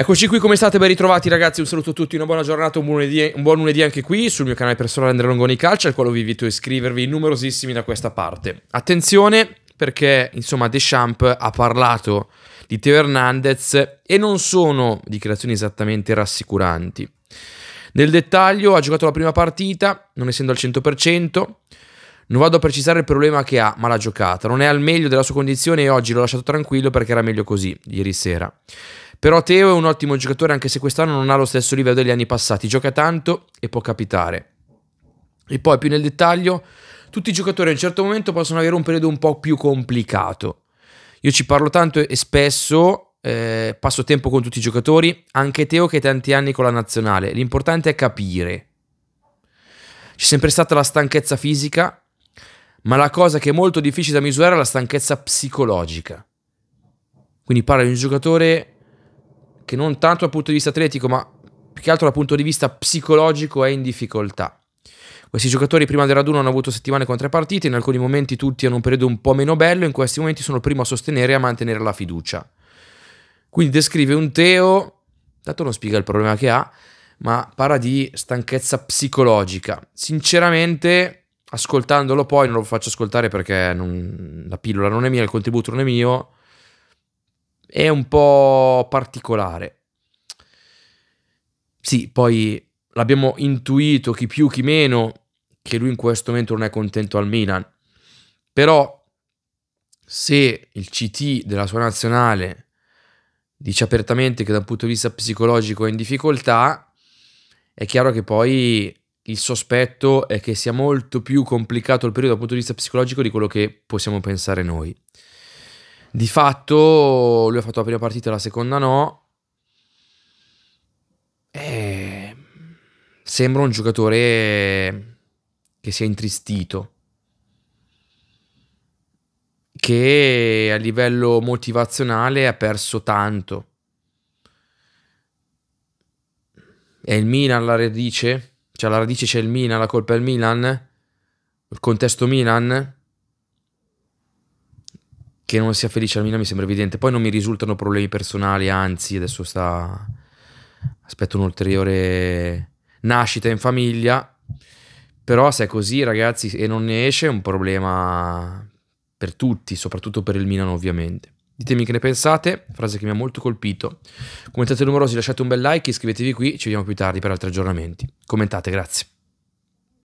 Eccoci qui, come state? Ben ritrovati ragazzi, un saluto a tutti, una buona giornata, un buon lunedì, un buon lunedì anche qui sul mio canale personale Andrea Longoni Calcio, al quale vi invito a iscrivervi numerosissimi da questa parte. Attenzione perché, insomma, Deschamps ha parlato di Teo Hernandez e non sono dichiarazioni esattamente rassicuranti. Nel dettaglio, ha giocato la prima partita, non essendo al 100%, non vado a precisare il problema che ha, ma l'ha giocata. Non è al meglio della sua condizione e oggi l'ho lasciato tranquillo perché era meglio così, ieri sera. Però Teo è un ottimo giocatore anche se quest'anno non ha lo stesso livello degli anni passati, gioca tanto e può capitare. E poi più nel dettaglio, tutti i giocatori a un certo momento possono avere un periodo un po' più complicato. Io ci parlo tanto e spesso eh, passo tempo con tutti i giocatori, anche Teo che ha tanti anni con la nazionale. L'importante è capire. C'è sempre stata la stanchezza fisica, ma la cosa che è molto difficile da misurare è la stanchezza psicologica. Quindi parla di un giocatore che non tanto dal punto di vista atletico, ma più che altro dal punto di vista psicologico è in difficoltà. Questi giocatori prima del raduno hanno avuto settimane con tre partite, in alcuni momenti tutti hanno un periodo un po' meno bello, in questi momenti sono il primo a sostenere e a mantenere la fiducia. Quindi descrive un Teo, tanto non spiega il problema che ha, ma parla di stanchezza psicologica. Sinceramente, ascoltandolo poi, non lo faccio ascoltare perché non, la pillola non è mia, il contributo non è mio, è un po' particolare. Sì, poi l'abbiamo intuito, chi più chi meno, che lui in questo momento non è contento al Milan. Però se il CT della sua nazionale dice apertamente che dal punto di vista psicologico è in difficoltà, è chiaro che poi il sospetto è che sia molto più complicato il periodo dal punto di vista psicologico di quello che possiamo pensare noi. Di fatto lui ha fatto la prima partita, la seconda no. E... Sembra un giocatore che si è intristito. Che a livello motivazionale ha perso tanto. È il Milan la radice? Cioè la radice c'è il Milan, la colpa è il Milan? Il contesto Milan? che non sia felice al Milan mi sembra evidente. Poi non mi risultano problemi personali, anzi, adesso sta... aspetto un'ulteriore nascita in famiglia. Però se è così, ragazzi, e non ne esce, è un problema per tutti, soprattutto per il Milan ovviamente. Ditemi che ne pensate, frase che mi ha molto colpito. Commentate numerosi, lasciate un bel like, iscrivetevi qui, ci vediamo più tardi per altri aggiornamenti. Commentate, grazie.